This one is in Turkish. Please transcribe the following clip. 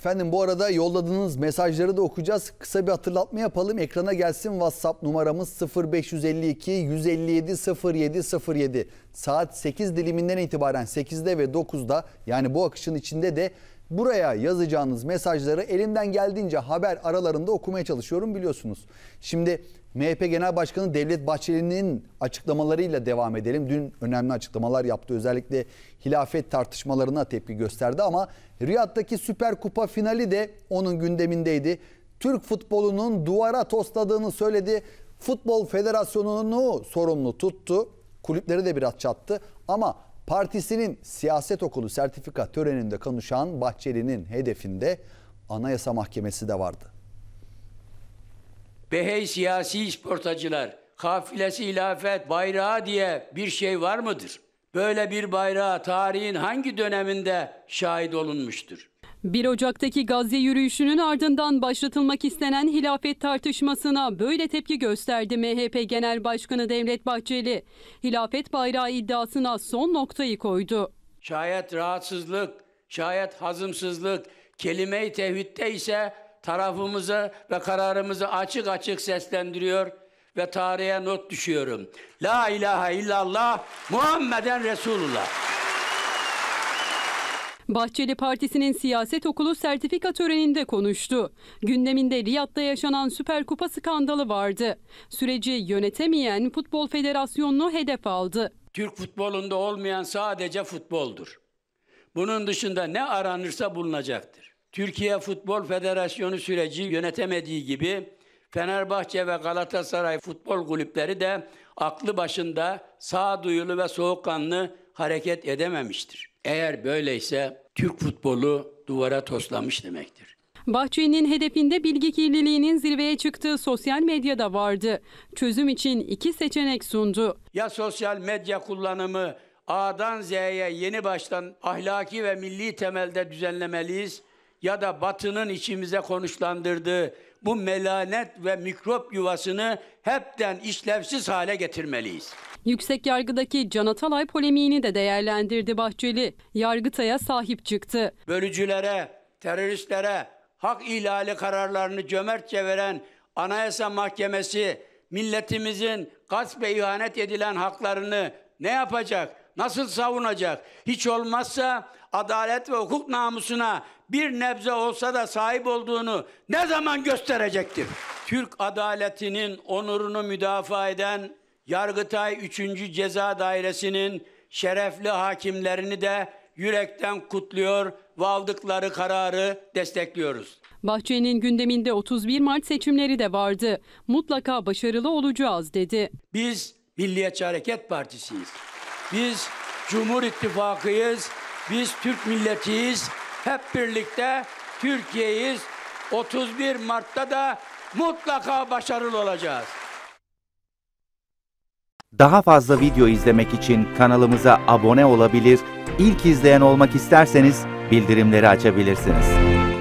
Efendim bu arada yolladığınız mesajları da okuyacağız. Kısa bir hatırlatma yapalım. Ekrana gelsin WhatsApp numaramız 0552 157 07 07. Saat 8 diliminden itibaren 8'de ve 9'da yani bu akışın içinde de Buraya yazacağınız mesajları elimden geldiğince haber aralarında okumaya çalışıyorum biliyorsunuz. Şimdi MHP Genel Başkanı Devlet Bahçeli'nin açıklamalarıyla devam edelim. Dün önemli açıklamalar yaptı. Özellikle hilafet tartışmalarına tepki gösterdi ama Riyad'daki Süper Kupa finali de onun gündemindeydi. Türk futbolunun duvara tosladığını söyledi. Futbol Federasyonu'nu sorumlu tuttu. Kulüpleri de biraz çattı ama Partisinin siyaset okulu sertifika töreninde konuşan Bahçeli'nin hedefinde Anayasa Mahkemesi de vardı. Behey siyasi sportacılar, kafilesi ilafet bayrağı diye bir şey var mıdır? Böyle bir bayrağı tarihin hangi döneminde şahit olunmuştur? 1 Ocak'taki Gazze yürüyüşünün ardından başlatılmak istenen hilafet tartışmasına böyle tepki gösterdi MHP Genel Başkanı Devlet Bahçeli. Hilafet bayrağı iddiasına son noktayı koydu. Şayet rahatsızlık, şayet hazımsızlık, kelime-i tevhidde ise tarafımızı ve kararımızı açık açık seslendiriyor ve tarihe not düşüyorum. La ilahe illallah Muhammeden Resulullah. Bahçeli Partisi'nin siyaset okulu sertifika töreninde konuştu. Gündeminde Riyad'da yaşanan Süper Kupa skandalı vardı. Süreci yönetemeyen Futbol Federasyonu'nu hedef aldı. Türk futbolunda olmayan sadece futboldur. Bunun dışında ne aranırsa bulunacaktır. Türkiye Futbol Federasyonu süreci yönetemediği gibi Fenerbahçe ve Galatasaray futbol kulüpleri de aklı başında sağduyulu ve soğukkanlı hareket edememiştir. Eğer böyleyse Türk futbolu duvara toslamış demektir. Bahçeli'nin hedefinde bilgi kirliliğinin zirveye çıktığı sosyal medyada vardı. Çözüm için iki seçenek sundu. Ya sosyal medya kullanımı A'dan Z'ye yeni baştan ahlaki ve milli temelde düzenlemeliyiz ya da batının içimize konuşlandırdığı bu melanet ve mikrop yuvasını hepten işlevsiz hale getirmeliyiz. Yüksek yargıdaki Can Atalay polemiğini de değerlendirdi Bahçeli. Yargıtay'a sahip çıktı. Bölücülere, teröristlere hak ihlali kararlarını cömertçe veren Anayasa Mahkemesi milletimizin gasp ve ihanet edilen haklarını ne yapacak? nasıl savunacak? Hiç olmazsa adalet ve hukuk namusuna bir nebze olsa da sahip olduğunu ne zaman gösterecektir? Türk adaletinin onurunu müdafaa eden Yargıtay 3. Ceza Dairesi'nin şerefli hakimlerini de yürekten kutluyor ve aldıkları kararı destekliyoruz. Bahçeli'nin gündeminde 31 Mart seçimleri de vardı. Mutlaka başarılı olacağız dedi. Biz Milliyetçi Hareket Partisi'yiz. Biz Cumhur İttifakı'yız. Biz Türk milletiyiz. Hep birlikte Türkiye'yiz. 31 Mart'ta da mutlaka başarılı olacağız. Daha fazla video izlemek için kanalımıza abone olabilir, ilk izleyen olmak isterseniz bildirimleri açabilirsiniz.